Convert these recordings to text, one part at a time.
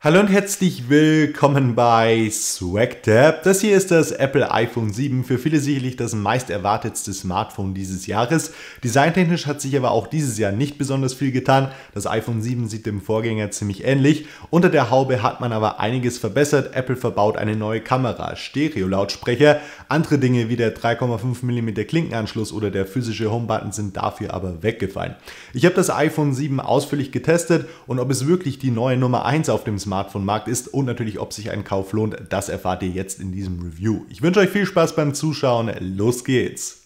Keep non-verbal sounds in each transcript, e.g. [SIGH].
Hallo und herzlich willkommen bei SwagTab. Das hier ist das Apple iPhone 7, für viele sicherlich das meist erwartetste Smartphone dieses Jahres. Designtechnisch hat sich aber auch dieses Jahr nicht besonders viel getan. Das iPhone 7 sieht dem Vorgänger ziemlich ähnlich. Unter der Haube hat man aber einiges verbessert. Apple verbaut eine neue Kamera, Stereo-Lautsprecher. Andere Dinge wie der 3,5 mm Klinkenanschluss oder der physische Homebutton sind dafür aber weggefallen. Ich habe das iPhone 7 ausführlich getestet und ob es wirklich die neue Nummer 1 auf dem Smartphone Smartphone-Markt ist und natürlich, ob sich ein Kauf lohnt, das erfahrt ihr jetzt in diesem Review. Ich wünsche euch viel Spaß beim Zuschauen. Los geht's!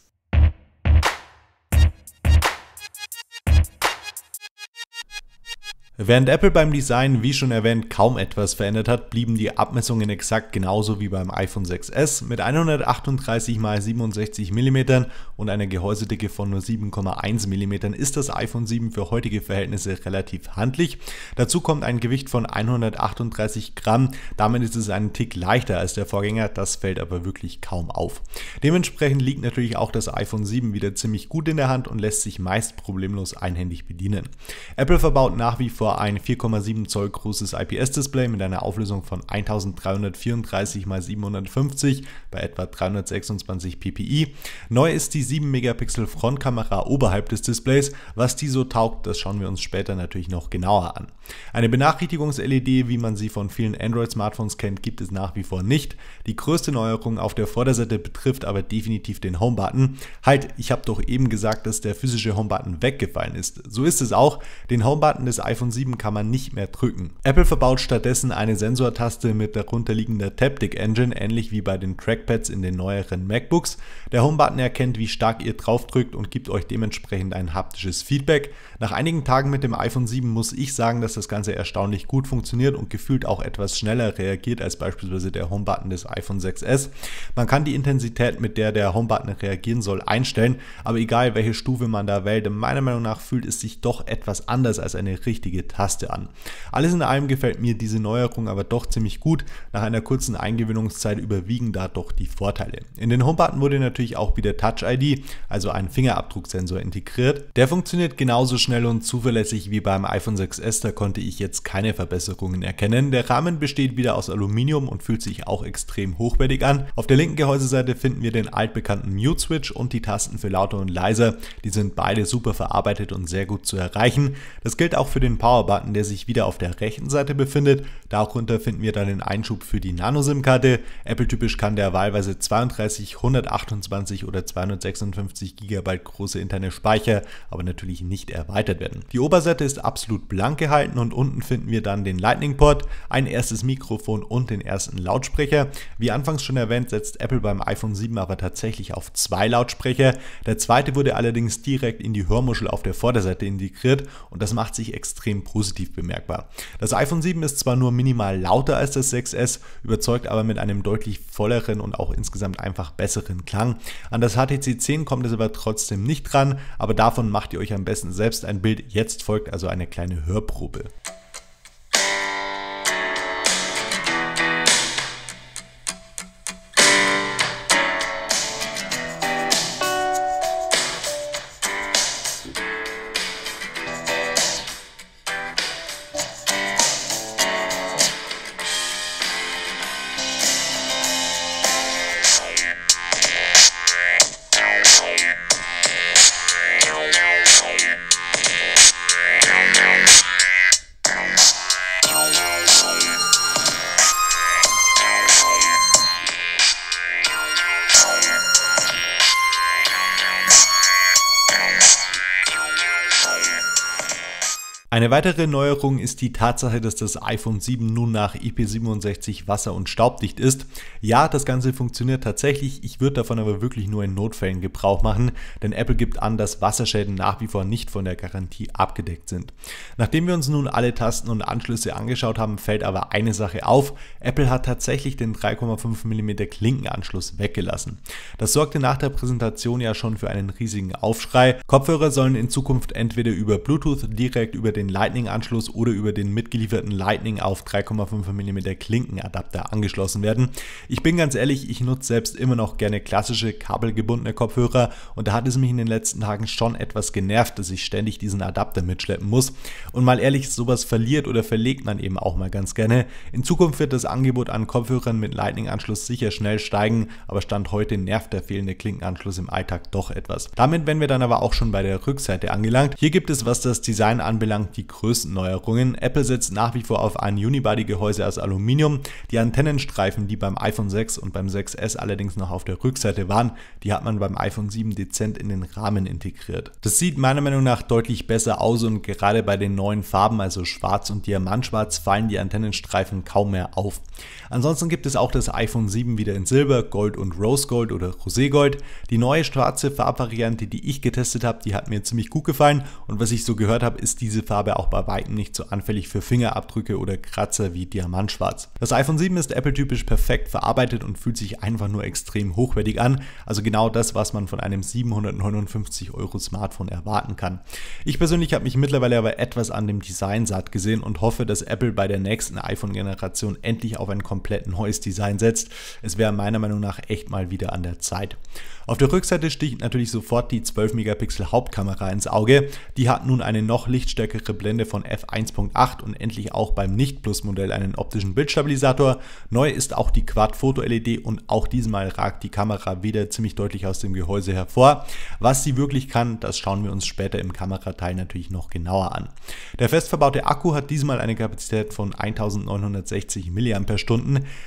Während Apple beim Design, wie schon erwähnt, kaum etwas verändert hat, blieben die Abmessungen exakt genauso wie beim iPhone 6S mit 138 x 67 mm und einer Gehäusedicke von nur 7,1 mm ist das iPhone 7 für heutige Verhältnisse relativ handlich. Dazu kommt ein Gewicht von 138 Gramm, damit ist es einen Tick leichter als der Vorgänger, das fällt aber wirklich kaum auf. Dementsprechend liegt natürlich auch das iPhone 7 wieder ziemlich gut in der Hand und lässt sich meist problemlos einhändig bedienen. Apple verbaut nach wie vor ein 4,7 Zoll großes IPS-Display mit einer Auflösung von 1334 x 750 bei etwa 326 ppi. Neu ist die 7 Megapixel Frontkamera oberhalb des Displays. Was die so taugt, das schauen wir uns später natürlich noch genauer an. Eine Benachrichtigungs-LED, wie man sie von vielen Android-Smartphones kennt, gibt es nach wie vor nicht. Die größte Neuerung auf der Vorderseite betrifft aber definitiv den Home-Button. Halt, ich habe doch eben gesagt, dass der physische Home-Button weggefallen ist. So ist es auch. Den Home-Button des iPhone 7 7 kann man nicht mehr drücken. Apple verbaut stattdessen eine Sensortaste mit darunterliegender Taptic Engine, ähnlich wie bei den Trackpads in den neueren MacBooks. Der Homebutton erkennt, wie stark ihr draufdrückt und gibt euch dementsprechend ein haptisches Feedback. Nach einigen Tagen mit dem iPhone 7 muss ich sagen, dass das Ganze erstaunlich gut funktioniert und gefühlt auch etwas schneller reagiert als beispielsweise der Homebutton des iPhone 6s. Man kann die Intensität, mit der der Homebutton reagieren soll, einstellen, aber egal welche Stufe man da wählt, meiner Meinung nach fühlt es sich doch etwas anders als eine richtige richtige Taste an. Alles in allem gefällt mir diese Neuerung aber doch ziemlich gut. Nach einer kurzen Eingewöhnungszeit überwiegen da doch die Vorteile. In den Homebutton wurde natürlich auch wieder Touch ID, also ein Fingerabdrucksensor integriert. Der funktioniert genauso schnell und zuverlässig wie beim iPhone 6s, da konnte ich jetzt keine Verbesserungen erkennen. Der Rahmen besteht wieder aus Aluminium und fühlt sich auch extrem hochwertig an. Auf der linken Gehäuseseite finden wir den altbekannten Mute Switch und die Tasten für lauter und leiser. Die sind beide super verarbeitet und sehr gut zu erreichen. Das gilt auch für den Power Power-Button, der sich wieder auf der rechten Seite befindet. Darunter finden wir dann den Einschub für die Nano-SIM-Karte. Apple-typisch kann der wahlweise 32, 128 oder 256 GB große interne Speicher, aber natürlich nicht erweitert werden. Die Oberseite ist absolut blank gehalten und unten finden wir dann den Lightning-Port, ein erstes Mikrofon und den ersten Lautsprecher. Wie anfangs schon erwähnt, setzt Apple beim iPhone 7 aber tatsächlich auf zwei Lautsprecher. Der zweite wurde allerdings direkt in die Hörmuschel auf der Vorderseite integriert und das macht sich extrem positiv bemerkbar. Das iPhone 7 ist zwar nur minimal lauter als das 6S, überzeugt aber mit einem deutlich volleren und auch insgesamt einfach besseren Klang. An das HTC 10 kommt es aber trotzdem nicht dran, aber davon macht ihr euch am besten selbst ein Bild. Jetzt folgt also eine kleine Hörprobe. Eine weitere Neuerung ist die Tatsache, dass das iPhone 7 nun nach IP67 wasser- und staubdicht ist. Ja, das Ganze funktioniert tatsächlich, ich würde davon aber wirklich nur in Notfällen Gebrauch machen, denn Apple gibt an, dass Wasserschäden nach wie vor nicht von der Garantie abgedeckt sind. Nachdem wir uns nun alle Tasten und Anschlüsse angeschaut haben, fällt aber eine Sache auf. Apple hat tatsächlich den 3,5 mm Klinkenanschluss weggelassen. Das sorgte nach der Präsentation ja schon für einen riesigen Aufschrei. Kopfhörer sollen in Zukunft entweder über Bluetooth direkt über den Lightning-Anschluss oder über den mitgelieferten Lightning auf 3,5 mm Klinkenadapter angeschlossen werden. Ich bin ganz ehrlich, ich nutze selbst immer noch gerne klassische kabelgebundene Kopfhörer und da hat es mich in den letzten Tagen schon etwas genervt, dass ich ständig diesen Adapter mitschleppen muss. Und mal ehrlich, sowas verliert oder verlegt man eben auch mal ganz gerne. In Zukunft wird das Angebot an Kopfhörern mit Lightning-Anschluss sicher schnell steigen, aber Stand heute nervt der fehlende Klinkenanschluss im Alltag doch etwas. Damit wären wir dann aber auch schon bei der Rückseite angelangt. Hier gibt es, was das Design anbelangt, die die größten Neuerungen. Apple setzt nach wie vor auf ein Unibody-Gehäuse aus Aluminium. Die Antennenstreifen, die beim iPhone 6 und beim 6S allerdings noch auf der Rückseite waren, die hat man beim iPhone 7 dezent in den Rahmen integriert. Das sieht meiner Meinung nach deutlich besser aus und gerade bei den neuen Farben, also schwarz und diamantschwarz, fallen die Antennenstreifen kaum mehr auf. Ansonsten gibt es auch das iPhone 7 wieder in Silber, Gold und Rosegold oder Roségold. Die neue schwarze Farbvariante, die ich getestet habe, die hat mir ziemlich gut gefallen und was ich so gehört habe, ist diese Farbe leider auch bei weitem nicht so anfällig für Fingerabdrücke oder Kratzer wie Diamantschwarz. Das iPhone 7 ist Apple-typisch perfekt verarbeitet und fühlt sich einfach nur extrem hochwertig an, also genau das, was man von einem 759 Euro Smartphone erwarten kann. Ich persönlich habe mich mittlerweile aber etwas an dem Design satt gesehen und hoffe, dass Apple bei der nächsten iPhone-Generation endlich auf ein komplett neues Design setzt. Es wäre meiner Meinung nach echt mal wieder an der Zeit. Auf der Rückseite sticht natürlich sofort die 12 Megapixel Hauptkamera ins Auge. Die hat nun eine noch lichtstärkere Blende von f1.8 und endlich auch beim Nicht-Plus-Modell einen optischen Bildstabilisator. Neu ist auch die Quad-Foto-LED und auch diesmal ragt die Kamera wieder ziemlich deutlich aus dem Gehäuse hervor. Was sie wirklich kann, das schauen wir uns später im Kamerateil natürlich noch genauer an. Der fest verbaute Akku hat diesmal eine Kapazität von 1960 mAh.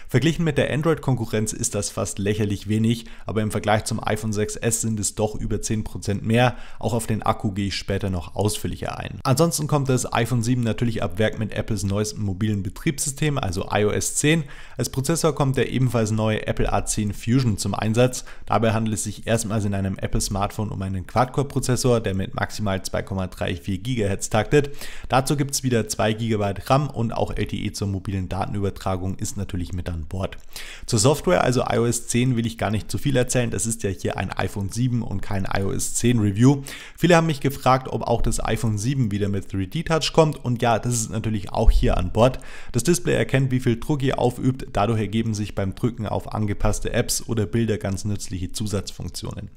Verglichen mit der Android-Konkurrenz ist das fast lächerlich wenig, aber im Vergleich zum iPhone 6s sind es doch über 10% mehr. Auch auf den Akku gehe ich später noch ausführlicher ein. Ansonsten kommt kommt das iPhone 7 natürlich ab Werk mit Apples neuestem mobilen Betriebssystem, also iOS 10. Als Prozessor kommt der ebenfalls neue Apple A10 Fusion zum Einsatz. Dabei handelt es sich erstmals in einem Apple Smartphone um einen Quad-Core-Prozessor, der mit maximal 2,34 GHz taktet. Dazu gibt es wieder 2 GB RAM und auch LTE zur mobilen Datenübertragung ist natürlich mit an Bord. Zur Software, also iOS 10, will ich gar nicht zu viel erzählen. Das ist ja hier ein iPhone 7 und kein iOS 10 Review. Viele haben mich gefragt, ob auch das iPhone 7 wieder mit 3 3D-Touch kommt und ja, das ist natürlich auch hier an Bord. Das Display erkennt, wie viel Druck ihr aufübt, dadurch ergeben sich beim Drücken auf angepasste Apps oder Bilder ganz nützliche Zusatzfunktionen.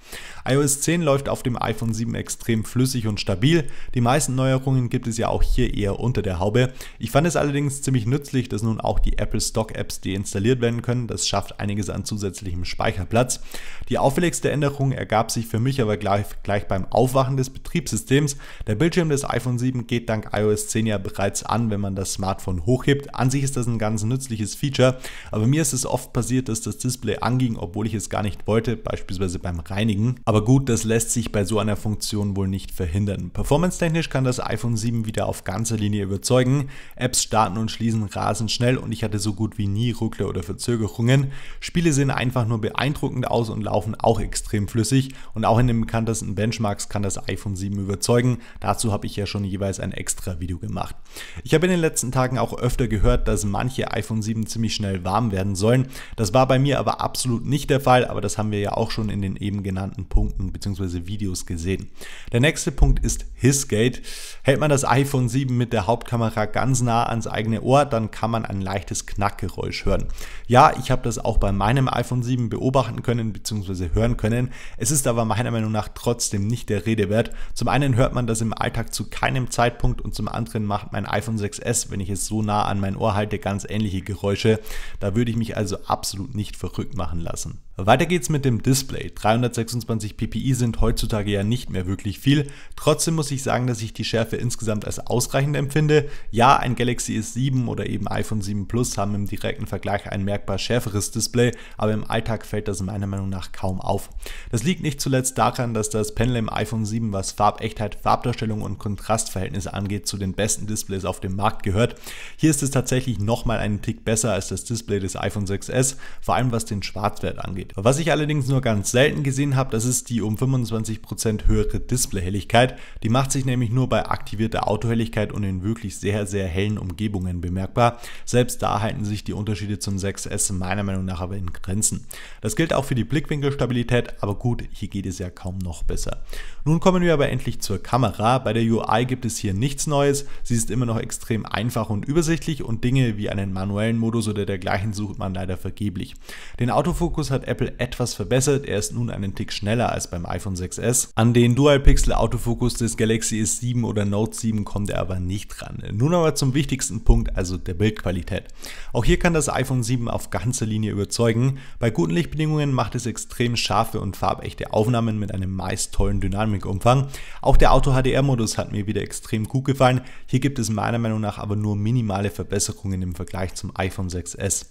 iOS 10 läuft auf dem iPhone 7 extrem flüssig und stabil, die meisten Neuerungen gibt es ja auch hier eher unter der Haube. Ich fand es allerdings ziemlich nützlich, dass nun auch die Apple Stock Apps deinstalliert werden können, das schafft einiges an zusätzlichem Speicherplatz. Die auffälligste Änderung ergab sich für mich aber gleich, gleich beim Aufwachen des Betriebssystems, der Bildschirm des iPhone 7 geht geht dank iOS 10 ja bereits an, wenn man das Smartphone hochhebt. An sich ist das ein ganz nützliches Feature, aber mir ist es oft passiert, dass das Display anging, obwohl ich es gar nicht wollte, beispielsweise beim Reinigen. Aber gut, das lässt sich bei so einer Funktion wohl nicht verhindern. Performance-technisch kann das iPhone 7 wieder auf ganzer Linie überzeugen. Apps starten und schließen rasend schnell und ich hatte so gut wie nie Ruckler oder Verzögerungen. Spiele sehen einfach nur beeindruckend aus und laufen auch extrem flüssig und auch in den bekanntesten Benchmarks kann das iPhone 7 überzeugen. Dazu habe ich ja schon jeweils ein ein extra Video gemacht. Ich habe in den letzten Tagen auch öfter gehört, dass manche iPhone 7 ziemlich schnell warm werden sollen. Das war bei mir aber absolut nicht der Fall, aber das haben wir ja auch schon in den eben genannten Punkten bzw. Videos gesehen. Der nächste Punkt ist Hisgate. Hält man das iPhone 7 mit der Hauptkamera ganz nah ans eigene Ohr, dann kann man ein leichtes Knackgeräusch hören. Ja, ich habe das auch bei meinem iPhone 7 beobachten können bzw. hören können. Es ist aber meiner Meinung nach trotzdem nicht der Rede wert. Zum einen hört man das im Alltag zu keinem Zeitpunkt Zeitpunkt und zum anderen macht mein iPhone 6S, wenn ich es so nah an mein Ohr halte, ganz ähnliche Geräusche. Da würde ich mich also absolut nicht verrückt machen lassen. Weiter geht's mit dem Display. 326 ppi sind heutzutage ja nicht mehr wirklich viel. Trotzdem muss ich sagen, dass ich die Schärfe insgesamt als ausreichend empfinde. Ja, ein Galaxy S7 oder eben iPhone 7 Plus haben im direkten Vergleich ein merkbar schärferes Display, aber im Alltag fällt das meiner Meinung nach kaum auf. Das liegt nicht zuletzt daran, dass das Panel im iPhone 7, was Farbechtheit, Farbdarstellung und Kontrastverhältnisse angeht, zu den besten Displays auf dem Markt gehört. Hier ist es tatsächlich nochmal einen Tick besser als das Display des iPhone 6S, vor allem was den Schwarzwert angeht steht. Was ich allerdings nur ganz selten gesehen habe, das ist die um 25% höhere Displayhelligkeit. Die macht sich nämlich nur bei aktivierter Autohelligkeit und in wirklich sehr, sehr hellen Umgebungen bemerkbar. Selbst da halten sich die Unterschiede zum 6S meiner Meinung nach aber in Grenzen. Das gilt auch für die Blickwinkelstabilität, aber gut, hier geht es ja kaum noch besser. Nun kommen wir aber endlich zur Kamera. Bei der UI gibt es hier nichts Neues. Sie ist immer noch extrem einfach und übersichtlich und Dinge wie einen manuellen Modus oder dergleichen sucht man leider vergeblich. Den Autofokus hat Apple Apple etwas verbessert. Er ist nun einen Tick schneller als beim iPhone 6S. An den Dual-Pixel-Autofokus des Galaxy S7 oder Note 7 kommt er aber nicht ran. Nun aber zum wichtigsten Punkt, also der Bildqualität. Auch hier kann das iPhone 7 auf ganzer Linie überzeugen. Bei guten Lichtbedingungen macht es extrem scharfe und farbechte Aufnahmen mit einem meist tollen Dynamikumfang. Auch der Auto-HDR-Modus hat mir wieder extrem gut gefallen. Hier gibt es meiner Meinung nach aber nur minimale Verbesserungen im Vergleich zum iPhone 6S.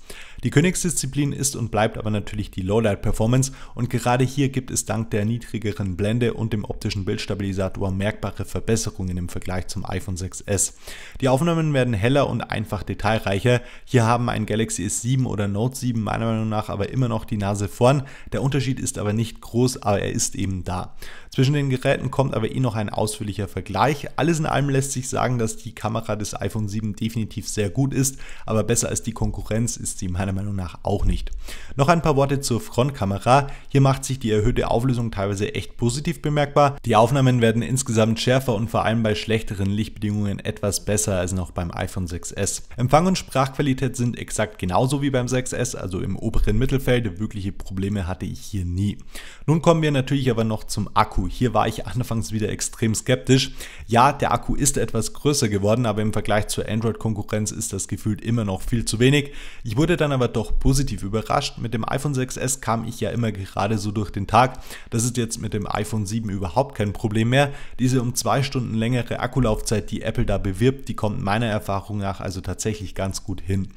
Die Königsdisziplin ist und bleibt aber natürlich die Leuchte Lowlight-Performance und gerade hier gibt es dank der niedrigeren Blende und dem optischen Bildstabilisator merkbare Verbesserungen im Vergleich zum iPhone 6s. Die Aufnahmen werden heller und einfach detailreicher. Hier haben ein Galaxy S7 oder Note 7 meiner Meinung nach aber immer noch die Nase vorn. Der Unterschied ist aber nicht groß, aber er ist eben da. Zwischen den Geräten kommt aber eh noch ein ausführlicher Vergleich. Alles in allem lässt sich sagen, dass die Kamera des iPhone 7 definitiv sehr gut ist, aber besser als die Konkurrenz ist sie meiner Meinung nach auch nicht. Noch ein paar Worte zur zur Frontkamera. Hier macht sich die erhöhte Auflösung teilweise echt positiv bemerkbar. Die Aufnahmen werden insgesamt schärfer und vor allem bei schlechteren Lichtbedingungen etwas besser als noch beim iPhone 6S. Empfang und Sprachqualität sind exakt genauso wie beim 6S, also im oberen Mittelfeld. Wirkliche Probleme hatte ich hier nie. Nun kommen wir natürlich aber noch zum Akku. Hier war ich [LAUGHS] anfangs wieder extrem skeptisch. Ja, der Akku ist etwas größer geworden, aber im Vergleich zur Android-Konkurrenz ist das gefühlt immer noch viel zu wenig. Ich wurde dann aber doch positiv überrascht. Mit dem iPhone 6S 6 kam ich ja immer gerade so durch den Tag. Das ist jetzt mit dem iPhone 7 überhaupt kein Problem mehr. Diese um zwei Stunden längere Akkulaufzeit, die Apple da bewirbt, die kommt meiner Erfahrung nach also tatsächlich ganz gut hin.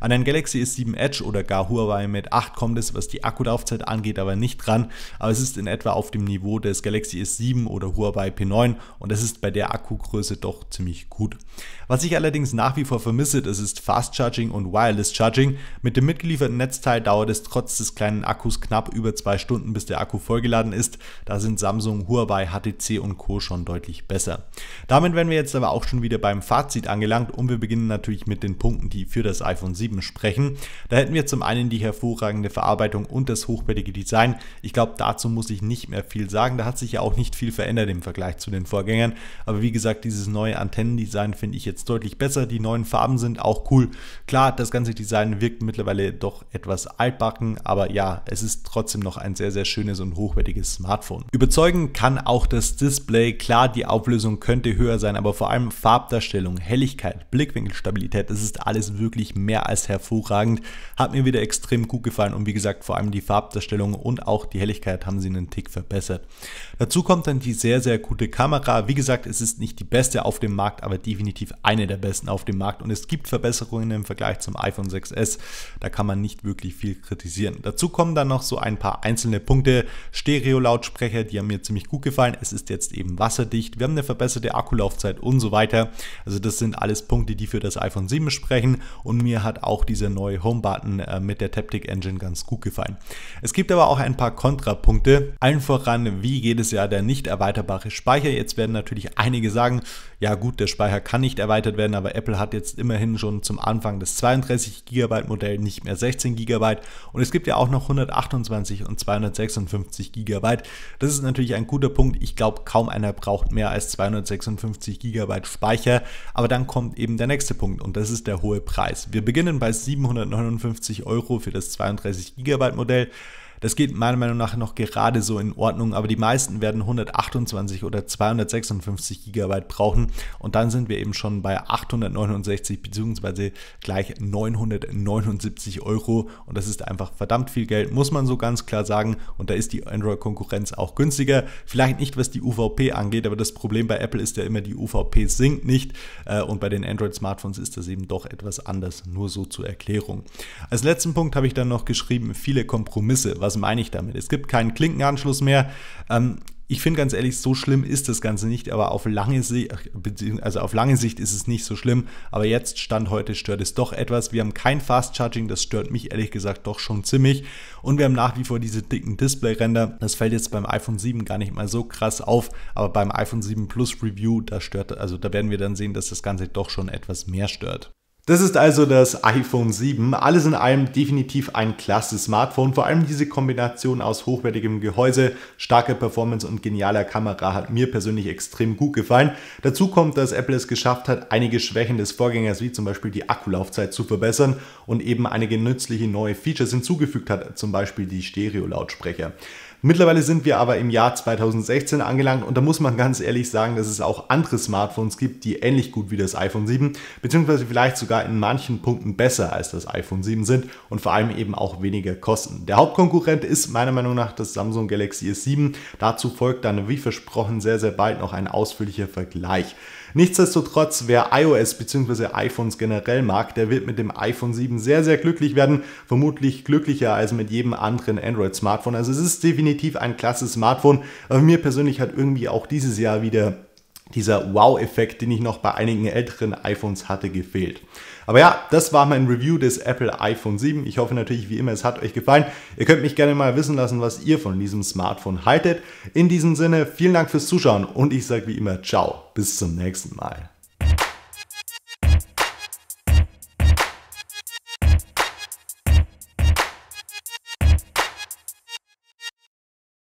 An ein Galaxy S7 Edge oder gar Huawei Mate 8 kommt es, was die Akkulaufzeit angeht, aber nicht dran. Aber es ist in etwa auf dem Niveau des Galaxy S7 oder Huawei P9 und es ist bei der Akkugröße doch ziemlich gut. Was ich allerdings nach wie vor vermisse, das ist Fast Charging und Wireless Charging. Mit dem mitgelieferten Netzteil dauert es trotz des kleinen kleinen Akkus knapp über zwei Stunden, bis der Akku vollgeladen ist. Da sind Samsung, Huawei, HTC und Co. schon deutlich besser. Damit wären wir jetzt aber auch schon wieder beim Fazit angelangt und wir beginnen natürlich mit den Punkten, die für das iPhone 7 sprechen. Da hätten wir zum einen die hervorragende Verarbeitung und das hochwertige Design. Ich glaube, dazu muss ich nicht mehr viel sagen. Da hat sich ja auch nicht viel verändert im Vergleich zu den Vorgängern. Aber wie gesagt, dieses neue Antennendesign finde ich jetzt deutlich besser. Die neuen Farben sind auch cool. Klar, das ganze Design wirkt mittlerweile doch etwas altbacken, aber ja, es ist trotzdem noch ein sehr, sehr schönes und hochwertiges Smartphone. Überzeugen kann auch das Display. Klar, die Auflösung könnte höher sein, aber vor allem Farbdarstellung, Helligkeit, Blickwinkelstabilität, das ist alles wirklich mehr als hervorragend. Hat mir wieder extrem gut gefallen und wie gesagt, vor allem die Farbdarstellung und auch die Helligkeit haben sie einen Tick verbessert. Dazu kommt dann die sehr, sehr gute Kamera. Wie gesagt, es ist nicht die beste auf dem Markt, aber definitiv eine der besten auf dem Markt. Und es gibt Verbesserungen im Vergleich zum iPhone 6S. Da kann man nicht wirklich viel kritisieren. Dazu kommen dann noch so ein paar einzelne Punkte. Stereo-Lautsprecher, die haben mir ziemlich gut gefallen. Es ist jetzt eben wasserdicht. Wir haben eine verbesserte Akkulaufzeit und so weiter. Also das sind alles Punkte, die für das iPhone 7 sprechen. Und mir hat auch dieser neue Home-Button äh, mit der Taptic Engine ganz gut gefallen. Es gibt aber auch ein paar Kontrapunkte. Allen voran, wie geht es ist ja der nicht erweiterbare Speicher. Jetzt werden natürlich einige sagen, ja gut, der Speicher kann nicht erweitert werden, aber Apple hat jetzt immerhin schon zum Anfang das 32 GB Modell nicht mehr 16 GB und es gibt ja auch noch 128 und 256 GB. Das ist natürlich ein guter Punkt. Ich glaube, kaum einer braucht mehr als 256 GB Speicher, aber dann kommt eben der nächste Punkt und das ist der hohe Preis. Wir beginnen bei 759 Euro für das 32 GB Modell. Das geht meiner Meinung nach noch gerade so in Ordnung, aber die meisten werden 128 oder 256 GB brauchen und dann sind wir eben schon bei 869 bzw. gleich 979 Euro und das ist einfach verdammt viel Geld, muss man so ganz klar sagen und da ist die Android-Konkurrenz auch günstiger. Vielleicht nicht, was die UVP angeht, aber das Problem bei Apple ist ja immer, die UVP sinkt nicht äh, und bei den Android-Smartphones ist das eben doch etwas anders, nur so zur Erklärung. Als letzten Punkt habe ich dann noch geschrieben, viele Kompromisse, was was meine ich damit? Es gibt keinen Klinkenanschluss mehr. Ähm, ich finde ganz ehrlich, so schlimm ist das Ganze nicht, aber auf lange, Sicht, also auf lange Sicht ist es nicht so schlimm. Aber jetzt, Stand heute, stört es doch etwas. Wir haben kein Fast Charging, das stört mich ehrlich gesagt doch schon ziemlich. Und wir haben nach wie vor diese dicken Display-Ränder. Das fällt jetzt beim iPhone 7 gar nicht mal so krass auf, aber beim iPhone 7 Plus Review, da stört, also da werden wir dann sehen, dass das Ganze doch schon etwas mehr stört. Das ist also das iPhone 7. Alles in allem definitiv ein klasse Smartphone. Vor allem diese Kombination aus hochwertigem Gehäuse, starker Performance und genialer Kamera hat mir persönlich extrem gut gefallen. Dazu kommt, dass Apple es geschafft hat, einige Schwächen des Vorgängers wie zum Beispiel die Akkulaufzeit zu verbessern und eben einige nützliche neue Features hinzugefügt hat, zum Beispiel die Stereo-Lautsprecher. Mittlerweile sind wir aber im Jahr 2016 angelangt und da muss man ganz ehrlich sagen, dass es auch andere Smartphones gibt, die ähnlich gut wie das iPhone 7, beziehungsweise vielleicht sogar in manchen Punkten besser als das iPhone 7 sind und vor allem eben auch weniger kosten. Der Hauptkonkurrent ist meiner Meinung nach das Samsung Galaxy S7. Dazu folgt dann wie versprochen sehr, sehr bald noch ein ausführlicher Vergleich. Nichtsdestotrotz, wer iOS bzw. iPhones generell mag, der wird mit dem iPhone 7 sehr, sehr glücklich werden. Vermutlich glücklicher als mit jedem anderen Android-Smartphone. Also es ist definitiv ein klasse Smartphone. Aber mir persönlich hat irgendwie auch dieses Jahr wieder dieser Wow-Effekt, den ich noch bei einigen älteren iPhones hatte, gefehlt. Aber ja, das war mein Review des Apple iPhone 7. Ich hoffe natürlich wie immer, es hat euch gefallen. Ihr könnt mich gerne mal wissen lassen, was ihr von diesem Smartphone haltet. In diesem Sinne, vielen Dank fürs Zuschauen und ich sage wie immer, ciao, bis zum nächsten Mal.